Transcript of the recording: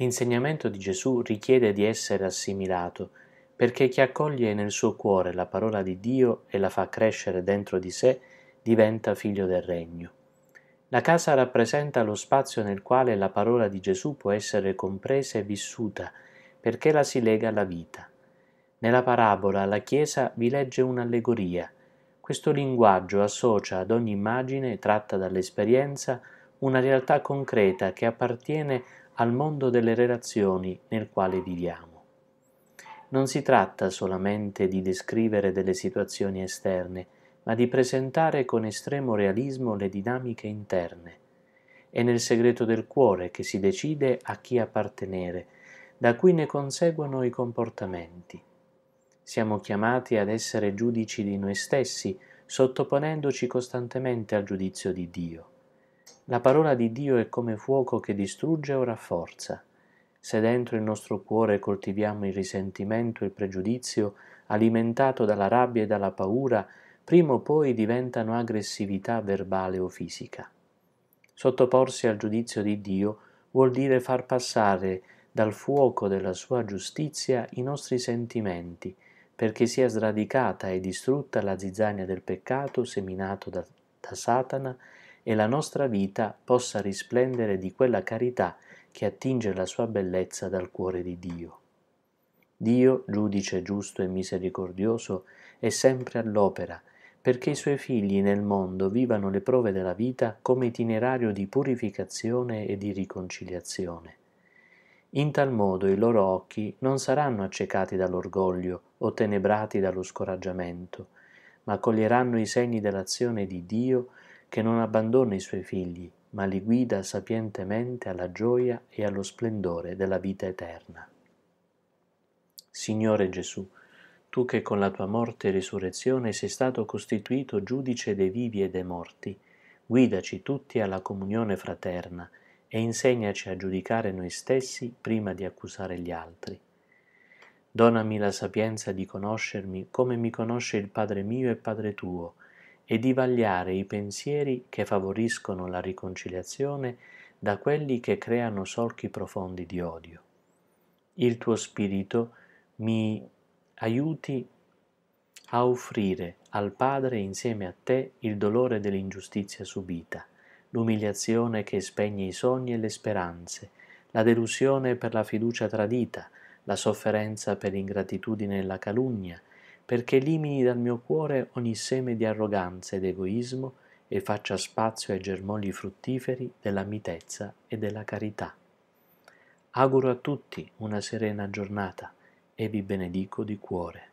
L'insegnamento di Gesù richiede di essere assimilato, perché chi accoglie nel suo cuore la parola di Dio e la fa crescere dentro di sé diventa figlio del regno. La casa rappresenta lo spazio nel quale la parola di Gesù può essere compresa e vissuta, perché la si lega alla vita. Nella parabola la Chiesa vi legge un'allegoria. Questo linguaggio associa ad ogni immagine tratta dall'esperienza una realtà concreta che appartiene al mondo delle relazioni nel quale viviamo. Non si tratta solamente di descrivere delle situazioni esterne, ma di presentare con estremo realismo le dinamiche interne. È nel segreto del cuore che si decide a chi appartenere, da cui ne conseguono i comportamenti. Siamo chiamati ad essere giudici di noi stessi, sottoponendoci costantemente al giudizio di Dio. La parola di Dio è come fuoco che distrugge o rafforza. Se dentro il nostro cuore coltiviamo il risentimento e il pregiudizio, alimentato dalla rabbia e dalla paura, prima o poi diventano aggressività verbale o fisica. Sottoporsi al giudizio di Dio vuol dire far passare dal fuoco della sua giustizia i nostri sentimenti, perché sia sradicata e distrutta la zizzania del peccato seminato da, da Satana e la nostra vita possa risplendere di quella carità che attinge la sua bellezza dal cuore di Dio. Dio, giudice giusto e misericordioso, è sempre all'opera perché i suoi figli nel mondo vivano le prove della vita come itinerario di purificazione e di riconciliazione. In tal modo i loro occhi non saranno accecati dall'orgoglio o tenebrati dallo scoraggiamento, ma coglieranno i segni dell'azione di Dio che non abbandona i suoi figli, ma li guida sapientemente alla gioia e allo splendore della vita eterna. Signore Gesù, tu che con la tua morte e risurrezione sei stato costituito giudice dei vivi e dei morti, guidaci tutti alla comunione fraterna e insegnaci a giudicare noi stessi prima di accusare gli altri. Donami la sapienza di conoscermi come mi conosce il Padre mio e Padre tuo, e di vagliare i pensieri che favoriscono la riconciliazione da quelli che creano solchi profondi di odio. Il tuo spirito mi aiuti a offrire al Padre insieme a te il dolore dell'ingiustizia subita, l'umiliazione che spegne i sogni e le speranze, la delusione per la fiducia tradita, la sofferenza per l'ingratitudine e la calunnia, perché elimini dal mio cuore ogni seme di arroganza ed egoismo e faccia spazio ai germogli fruttiferi della mitezza e della carità. Auguro a tutti una serena giornata e vi benedico di cuore.